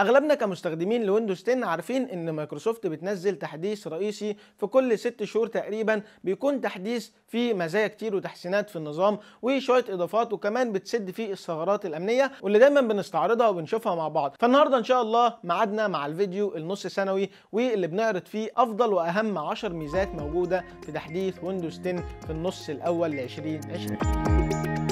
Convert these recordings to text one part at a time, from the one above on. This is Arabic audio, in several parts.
اغلبنا كمستخدمين لويندوز 10 عارفين ان مايكروسوفت بتنزل تحديث رئيسي في كل ست شهور تقريبا بيكون تحديث فيه مزايا كتير وتحسينات في النظام وشويه اضافات وكمان بتسد فيه الثغرات الامنيه واللي دايما بنستعرضها وبنشوفها مع بعض فالنهارده ان شاء الله ميعادنا مع الفيديو النص سنوي واللي بنعرض فيه افضل واهم 10 ميزات موجوده في تحديث ويندوز 10 في النص الاول ل 2020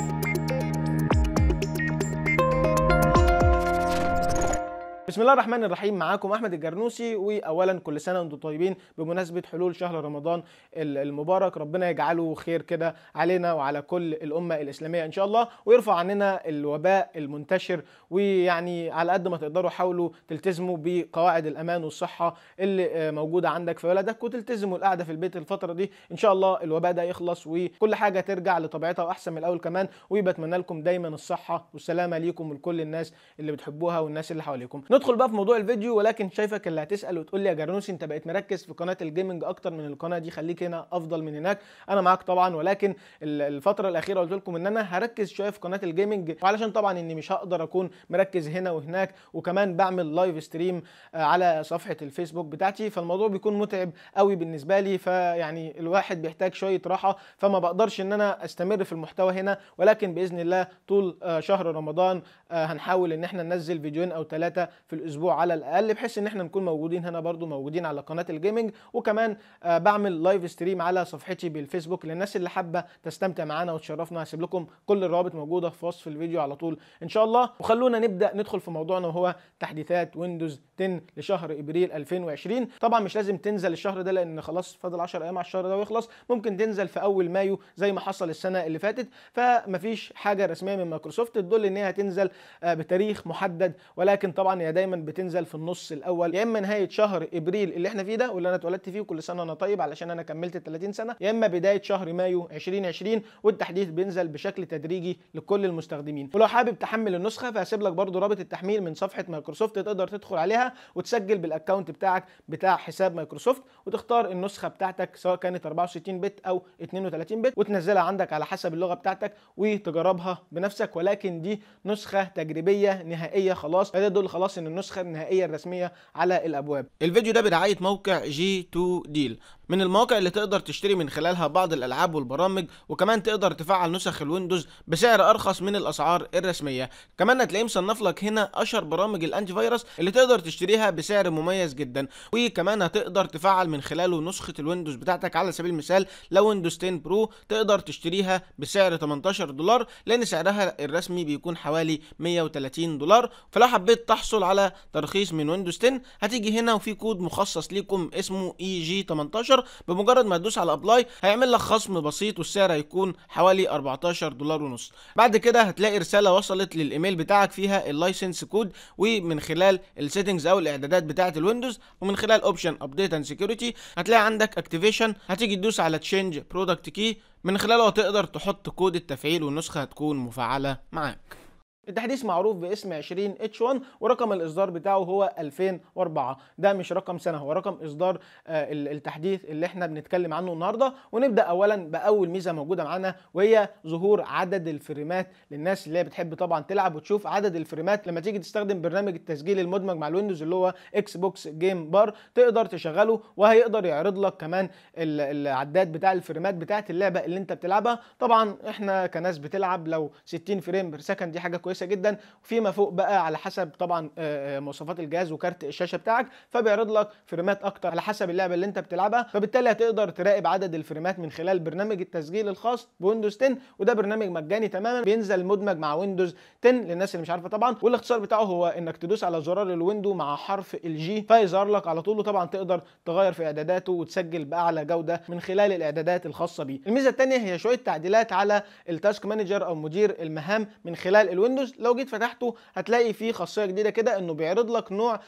بسم الله الرحمن الرحيم معاكم احمد الجرنوسي واولا كل سنه وانتم طيبين بمناسبه حلول شهر رمضان المبارك ربنا يجعله خير كده علينا وعلى كل الامه الاسلاميه ان شاء الله ويرفع عننا الوباء المنتشر ويعني على قد ما تقدروا حاولوا تلتزموا بقواعد الامان والصحه اللي آه، موجوده عندك في بلدك وتلتزموا القعده في البيت الفتره دي ان شاء الله الوباء ده يخلص وكل حاجه ترجع لطبيعتها واحسن من الاول كمان وبتمنى لكم دايما الصحه والسلامه ليكم ولكل الناس اللي بتحبوها والناس اللي حواليكم ندخل بقى في موضوع الفيديو ولكن شايفك اللي هتسال وتقول لي يا جرنوسي انت بقيت مركز في قناه الجيمنج اكتر من القناه دي خليك هنا افضل من هناك انا معاك طبعا ولكن الفتره الاخيره قلت لكم ان انا هركز شويه في قناه الجيمنج وعلشان طبعا اني مش هقدر اكون مركز هنا وهناك وكمان بعمل لايف آه، ستريم على صفحه الفيسبوك بتاعتي فالموضوع بيكون متعب قوي بالنسبه لي فيعني الواحد بيحتاج شويه راحه فما بقدرش ان انا استمر في المحتوى هنا ولكن باذن الله طول آه، شهر رمضان آه، هنحاول ان احنا ننزل فيديوهين او ثلاثه في الاسبوع على الاقل بحيث ان احنا نكون موجودين هنا برضو موجودين على قناه الجيمنج وكمان آه، بعمل لايف ستريم على صفحتي بالفيسبوك للناس اللي حابه تستمتع معانا وتشرفنا هسيب لكم كل الروابط موجوده في وصف الفيديو على طول ان شاء الله وخلونا نبدا ندخل في موضوعنا وهو تحديثات ويندوز 10 لشهر ابريل 2020 طبعا مش لازم تنزل الشهر ده لان خلاص فاضل 10 ايام على الشهر ده ويخلص ممكن تنزل في اول مايو زي ما حصل السنه اللي فاتت فمفيش حاجه رسميه من مايكروسوفت تدل ان هي هتنزل آه، بتاريخ محدد ولكن طبعا يا دايما بتنزل في النص الاول يا اما نهايه شهر ابريل اللي احنا فيه ده واللي انا اتولدت فيه وكل سنه انا طيب علشان انا كملت 30 سنه يا اما بدايه شهر مايو 2020 والتحديث بينزل بشكل تدريجي لكل المستخدمين ولو حابب تحمل النسخه فهسيب لك برده رابط التحميل من صفحه مايكروسوفت تقدر تدخل عليها وتسجل بالاكونت بتاعك بتاع حساب مايكروسوفت وتختار النسخه بتاعتك سواء كانت 64 بت او 32 بت وتنزلها عندك على حسب اللغه بتاعتك وتجربها بنفسك ولكن دي نسخه تجريبيه نهائيه خلاص هذا دول خلاص ان النسخة النهائية الرسمية على الأبواب الفيديو ده برعاية موقع جي 2 ديل من المواقع اللي تقدر تشتري من خلالها بعض الألعاب والبرامج وكمان تقدر تفعل نسخ الويندوز بسعر أرخص من الأسعار الرسمية كمان هتلاقيه مصنف لك هنا أشهر برامج الأنتي فيروس اللي تقدر تشتريها بسعر مميز جدا وكمان هتقدر تفعل من خلاله نسخة الويندوز بتاعتك على سبيل المثال لو ويندوز 10 برو تقدر تشتريها بسعر 18 دولار لأن سعرها الرسمي بيكون حوالي 130 دولار فلو حبيت تحصل على على ترخيص من ويندوز 10 هتيجي هنا وفي كود مخصص ليكم اسمه اي جي 18 بمجرد ما تدوس على ابلاي هيعمل لك خصم بسيط والسعر هيكون حوالي 14 دولار ونص بعد كده هتلاقي رساله وصلت للايميل بتاعك فيها اللايسنس كود ومن خلال السيتنجز او الاعدادات بتاعه الويندوز ومن خلال اوبشن ابديت اند سكيورتي هتلاقي عندك اكتيفيشن هتيجي تدوس على تشينج برودكت كي من خلاله هتقدر تحط كود التفعيل والنسخه هتكون مفعله معاك التحديث معروف باسم 20 H1 ورقم الاصدار بتاعه هو 2004 ده مش رقم سنه هو رقم اصدار آه، التحديث اللي احنا بنتكلم عنه النهارده ونبدا اولا باول ميزه موجوده معانا وهي ظهور عدد الفريمات للناس اللي هي بتحب طبعا تلعب وتشوف عدد الفريمات لما تيجي تستخدم برنامج التسجيل المدمج مع الويندوز اللي هو اكس بوكس جيم بار تقدر تشغله وهيقدر يعرض لك كمان العداد بتاع الفريمات بتاعت اللعبه اللي انت بتلعبها طبعا احنا كناس بتلعب لو 60 فريم بير سكند دي حاجه كويسه كويسه جدا فيما فوق بقى على حسب طبعا آه، آه، مواصفات الجهاز وكارت الشاشه بتاعك فبيعرض لك فريمات اكتر على حسب اللعبه اللي انت بتلعبها فبالتالي هتقدر تراقب عدد الفريمات من خلال برنامج التسجيل الخاص بويندوز 10 وده برنامج مجاني تماما بينزل مدمج مع ويندوز 10 للناس اللي مش عارفه طبعا والاختصار بتاعه هو انك تدوس على زرار الويندو مع حرف الجي فيظهر لك على طول وطبعا تقدر تغير في اعداداته وتسجل باعلى جوده من خلال الاعدادات الخاصه بيه الميزه الثانيه هي شويه تعديلات على التاسك مانجر او مدير المهام من خلال الويندوز البرنامج لو جيت فتحته هتلاقي فيه خاصيه جديده كده انه بيعرض لك نوع الـ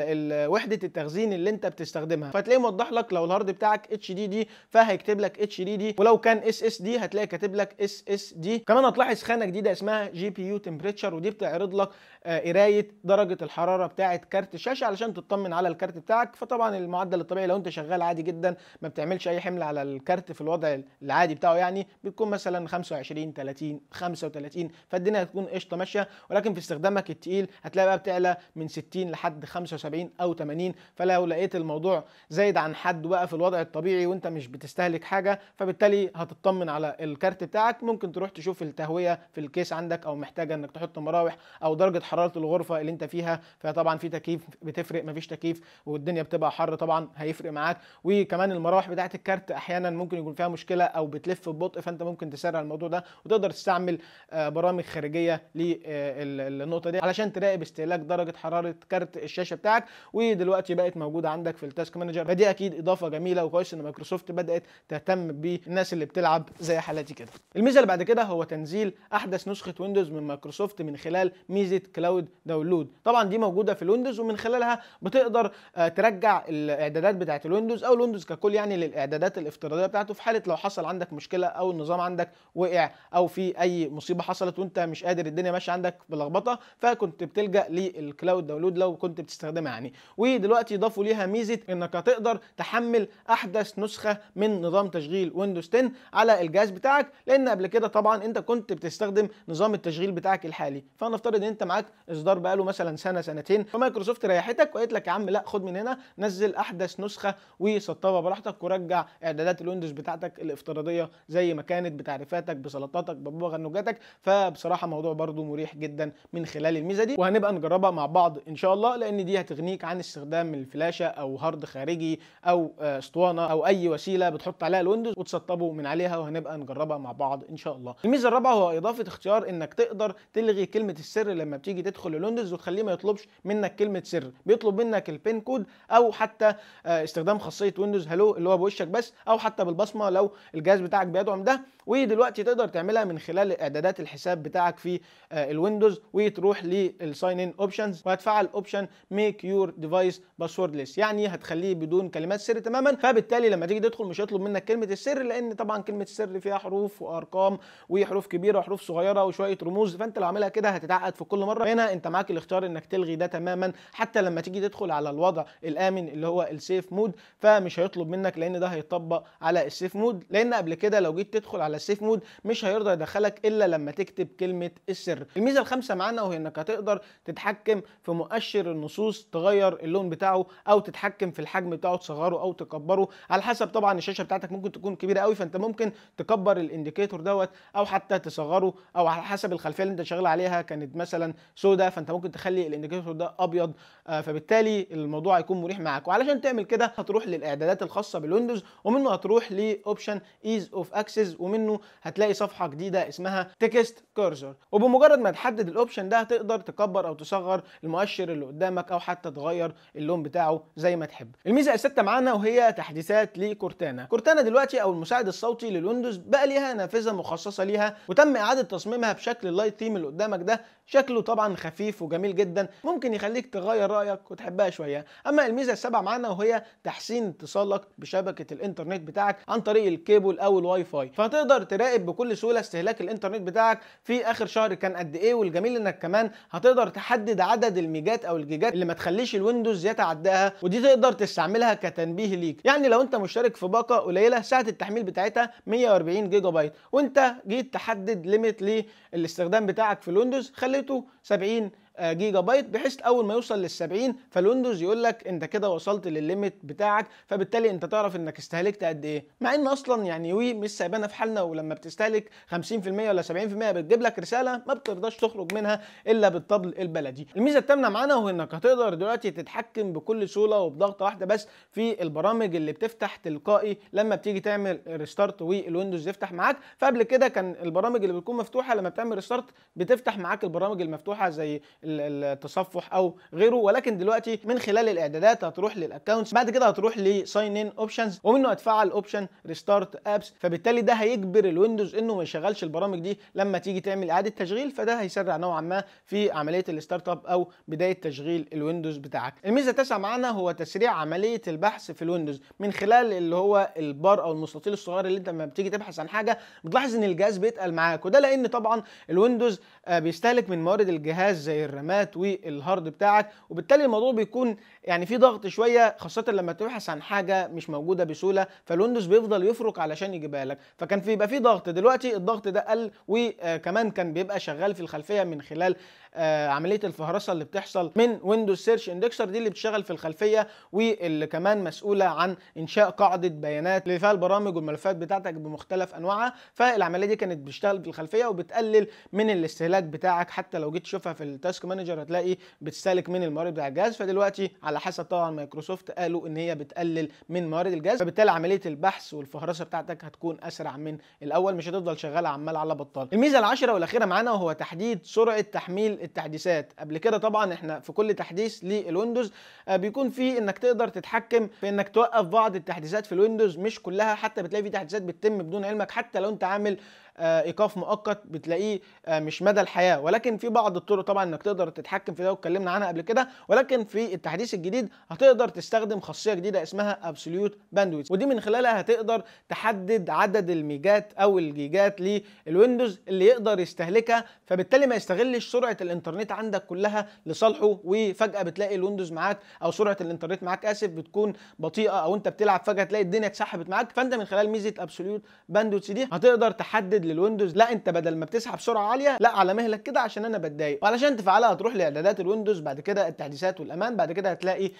الـ وحده التخزين اللي انت بتستخدمها فتلاقيه موضح لك لو الهارد بتاعك اتش دي دي فهيكتب لك اتش دي دي ولو كان اس اس دي هتلاقي كاتب لك اس اس دي كمان هتلاحظ خانه جديده اسمها جي بي يو تمبريتشر ودي بتعرض لك آه، قرايه درجه الحراره بتاعه كارت الشاشه علشان تطمن على الكارت بتاعك فطبعا المعدل الطبيعي لو انت شغال عادي جدا ما بتعملش اي حمل على الكارت في الوضع العادي بتاعه يعني بتكون مثلا 25 30 35 فالدنيا هتكون قشطه ماشيه ولكن في استخدامك التقيل هتلاقي بقى بتعلى من 60 لحد 75 او 80 فلو لقيت الموضوع زايد عن حد بقى في الوضع الطبيعي وانت مش بتستهلك حاجه فبالتالي هتطمن على الكارت بتاعك ممكن تروح تشوف التهويه في الكيس عندك او محتاجه انك تحط مراوح او درجه حراره الغرفه اللي انت فيها فطبعا في تكييف بتفرق مفيش تكييف والدنيا بتبقى حر طبعا هيفرق معاك وكمان المراوح بتاعه الكارت احيانا ممكن يكون فيها مشكله او بتلف ببطء فانت ممكن تسرع الموضوع ده وتقدر تستعمل آه، برامج خارجيه للنقطه آه، دي علشان تراقب استهلاك درجه حراره كارت الشاشه بتاعك ودلوقتي بقت موجوده عندك في التاسك مانجر فدي اكيد اضافه جميله وكويس ان مايكروسوفت بدات تهتم بالناس اللي بتلعب زي حالتي كده الميزه اللي بعد كده هو تنزيل احدث نسخه ويندوز من مايكروسوفت من خلال ميزه كلاود داونلود طبعا دي موجوده في الويندوز ومن خلالها بتقدر آه، ترجع الاعدادات بتاعه الويندوز او الويندوز ككل يعني للاعدادات الافتراضيه بتاعته في حاله لو حصل عندك مشكله او النظام عندك وقع او في اي مصيبه حصلت وانت مش قادر الدنيا ماشيه عندك بلخبطه فكنت بتلجا للكلاود داونلود لو كنت بتستخدمها يعني ودلوقتي ضافوا ليها ميزه انك هتقدر تحمل احدث نسخه من نظام تشغيل ويندوز 10 على الجهاز بتاعك لان قبل كده طبعا انت كنت بتستخدم نظام التشغيل بتاعك الحالي فنفترض ان انت معاك اصدار بقاله مثلا سنه سنتين فمايكروسوفت ريحتك وقالت لك يا عم لا خد من هنا نزل احدث نسخه وسطبها براحتك ورجع اعدادات الويندوز بتاعتك الافتراضيه زي ما كانت بتعريفاتك بسلطاتك ببابا غنوجاتك فبصراحه موضوع برضو برضو مريح جدا من خلال الميزه دي وهنبقى نجربها مع بعض ان شاء الله لان دي هتغنيك عن استخدام الفلاشه او هارد خارجي او آه، اسطوانه او اي وسيله بتحط عليها الويندوز وتسطبه من عليها وهنبقى نجربها مع بعض ان شاء الله الميزه الرابعه هو اضافه اختيار انك تقدر تلغي كلمه السر لما بتيجي تدخل الويندوز وتخليه ما يطلبش منك كلمه سر بيطلب منك البين كود او حتى آه، استخدام خاصيه ويندوز هلو اللي هو بوشك بس او حتى بالبصمه لو الجهاز بتاعك بيدعم ده ودلوقتي تقدر تعملها من خلال اعدادات الحساب بتاعك في آه، الويندوز وتروح للساين ان اوبشنز وهتفعل اوبشن ميك يور ديفايس باسوردليس يعني هتخليه بدون كلمات سر تماما فبالتالي لما تيجي تدخل مش هيطلب منك كلمه السر لان طبعا كلمه السر فيها حروف وارقام وحروف كبيره وحروف صغيره وشويه رموز فانت لو عاملها كده هتتعقد في كل مره هنا انت معاك الاختيار انك تلغي ده تماما حتى لما تيجي تدخل على الوضع الامن اللي هو السيف مود فمش هيطلب منك لان ده هيطبق على السيف مود لان قبل كده لو جيت تدخل على على السيف مود مش هيرضى يدخلك الا لما تكتب كلمه السر الميزه الخامسه معانا وهي انك هتقدر تتحكم في مؤشر النصوص تغير اللون بتاعه او تتحكم في الحجم بتاعه تصغره او تكبره على حسب طبعا الشاشه بتاعتك ممكن تكون كبيره قوي فانت ممكن تكبر الانديكيتور دوت او حتى تصغره او على حسب الخلفيه اللي انت شغال عليها كانت مثلا سوداء فانت ممكن تخلي الانديكيتور ده ابيض آه، فبالتالي الموضوع هيكون مريح معاك وعلشان تعمل كده هتروح للاعدادات الخاصه بالويندوز ومنه هتروح لاوبشن ايز اوف اكسس ومنه منه هتلاقي صفحه جديده اسمها تكست كورسر وبمجرد ما تحدد الاوبشن ده هتقدر تكبر او تصغر المؤشر اللي قدامك او حتى تغير اللون بتاعه زي ما تحب الميزه السادسه معانا وهي تحديثات لكورتانا كورتانا دلوقتي او المساعد الصوتي للويندوز بقى ليها نافذه مخصصه ليها وتم اعاده تصميمها بشكل اللايت ثيم اللي قدامك ده شكله طبعا خفيف وجميل جدا ممكن يخليك تغير رايك وتحبها شويه اما الميزه السابعه معانا وهي تحسين اتصالك بشبكه الانترنت بتاعك عن طريق الكيبل او الواي فاي فهتقدر تقدر تراقب بكل سهوله استهلاك الانترنت بتاعك في اخر شهر كان قد ايه والجميل انك كمان هتقدر تحدد عدد الميجات او الجيجات اللي ما تخليش الويندوز يتعداها ودي تقدر تستعملها كتنبيه ليك يعني لو انت مشترك في باقه قليله سعه التحميل بتاعتها 140 جيجا بايت وانت جيت تحدد ليميت للاستخدام بتاعك في الويندوز خليته 70 آه، جيجا بايت بحيث اول ما يوصل لل 70 فالويندوز يقول لك انت كده وصلت للليميت بتاعك فبالتالي انت تعرف انك استهلكت قد ايه مع ان اصلا يعني وي مش سايبانا في حالنا ولما بتستهلك 50% ولا 70% بتجيب لك رساله ما بترضاش تخرج منها الا بالطبل البلدي الميزه الثامنه معانا هو انك هتقدر دلوقتي تتحكم بكل سهوله وبضغطه واحده بس في البرامج اللي بتفتح تلقائي لما بتيجي تعمل ريستارت والويندوز يفتح معاك فقبل كده كان البرامج اللي بتكون مفتوحه لما بتعمل ريستارت بتفتح معاك البرامج المفتوحه زي التصفح او غيره ولكن دلوقتي من خلال الاعدادات هتروح للاكونتس بعد كده هتروح لساين ان اوبشنز ومنه هتفعل اوبشن ريستارت ابس فبالتالي ده هيجبر الويندوز انه ما يشغلش البرامج دي لما تيجي تعمل اعاده تشغيل فده هيسرع نوعا ما في عمليه الستارت اب او بدايه تشغيل الويندوز بتاعك الميزه التاسعه معانا هو تسريع عمليه البحث في الويندوز من خلال اللي هو البار او المستطيل الصغير اللي انت لما بتيجي تبحث عن حاجه بتلاحظ ان الجهاز بيتقل معاك وده لان طبعا الويندوز آه، بيستهلك من موارد الجهاز زي الرامات والهارد بتاعك وبالتالي الموضوع بيكون يعني في ضغط شويه خاصه لما تبحث عن حاجه مش موجوده بسهوله فالويندوز بيفضل يفرك علشان يجيبها لك فكان في في ضغط دلوقتي الضغط ده قل وكمان كان بيبقى شغال في الخلفيه من خلال آه، عمليه الفهرسه اللي بتحصل من ويندوز سيرش اندكسر دي اللي بتشتغل في الخلفيه واللي كمان مسؤوله عن انشاء قاعده بيانات لفيها البرامج والملفات بتاعتك بمختلف انواعها فالعمليه دي كانت بتشتغل في الخلفيه وبتقلل من الاستهلاك بتاعك حتى لو جيت تشوفها في التاسك مانجر هتلاقي بتستهلك من الموارد بتاع الجهاز فدلوقتي على حسب طبعا مايكروسوفت قالوا ان هي بتقلل من موارد الجهاز فبالتالي عمليه البحث والفهرسه بتاعتك هتكون اسرع من الاول مش هتفضل شغاله عمال على بطال الميزه العاشره والاخيره معانا وهو تحديد سرعه تحميل التحديثات قبل كده طبعا احنا في كل تحديث للويندوز آه، بيكون في انك تقدر تتحكم في انك توقف بعض التحديثات في الويندوز مش كلها حتى بتلاقي في تحديثات بتتم بدون علمك حتى لو انت عامل آه، ايقاف مؤقت بتلاقيه آه، مش مدى الحياه ولكن في بعض الطرق طبعا انك تقدر تتحكم في ده واتكلمنا عنها قبل كده ولكن في التحديث الجديد هتقدر تستخدم خاصيه جديده اسمها ابسوليوت باندويت ودي من خلالها هتقدر تحدد عدد الميجات او الجيجات للويندوز اللي يقدر يستهلكها فبالتالي ما يستغلش سرعه الانترنت عندك كلها لصالحه وفجاه بتلاقي الويندوز معاك او سرعه الانترنت معاك اسف بتكون بطيئه او انت بتلعب فجاه تلاقي الدنيا اتسحبت معاك فانت من خلال ميزه ابسوليوت باندويت دي هتقدر تحدد مسدد للويندوز لا انت بدل ما بتسحب سرعه عاليه لا على مهلك كده عشان انا بتضايق وعلشان تفعلها هتروح لاعدادات الويندوز بعد كده التحديثات والامان بعد كده هتلاقي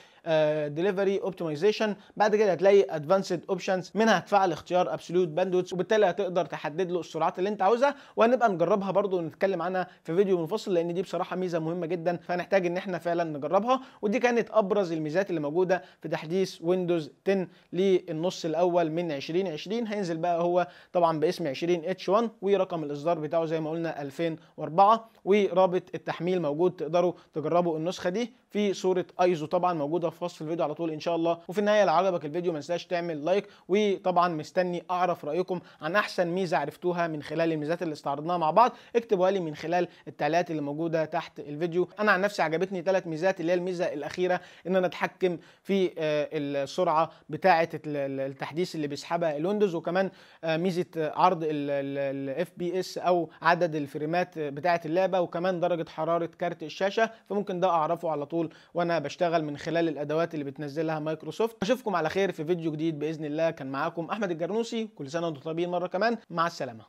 ديليفري uh, اوبتمايزيشن بعد كده هتلاقي ادفانسد اوبشنز منها هتفعل اختيار ابسولوت باندويتس وبالتالي هتقدر تحدد له السرعات اللي انت عاوزها وهنبقى نجربها برده ونتكلم عنها في فيديو منفصل لان دي بصراحه ميزه مهمه جدا فهنحتاج ان احنا فعلا نجربها ودي كانت ابرز الميزات اللي موجوده في تحديث ويندوز 10 للنص الاول من 2020 هينزل بقى هو طبعا باسم 20 اتش 1 ورقم الاصدار بتاعه زي ما قلنا 2004 ورابط التحميل موجود تقدروا تجربوا النسخه دي في صوره ايزو طبعا موجوده في وصف الفيديو على طول ان شاء الله وفي النهايه لو عجبك الفيديو ما تنساش تعمل لايك وطبعا مستني اعرف رايكم عن احسن ميزه عرفتوها من خلال الميزات اللي استعرضناها مع بعض اكتبوها لي من خلال التعليقات اللي موجوده تحت الفيديو انا عن نفسي عجبتني ثلاث ميزات اللي هي الميزه الاخيره ان انا اتحكم في آه، السرعه بتاعه التحديث اللي بيسحبها الويندوز وكمان آه، ميزه عرض الاف بي اس او عدد الفريمات بتاعه اللعبه وكمان درجه حراره كارت الشاشه فممكن ده اعرفه على طول وانا بشتغل من خلال الادوات اللي بتنزلها مايكروسوفت اشوفكم على خير في فيديو جديد باذن الله كان معاكم احمد الجرنوسي كل سنه وانتم طيبين مره كمان مع السلامه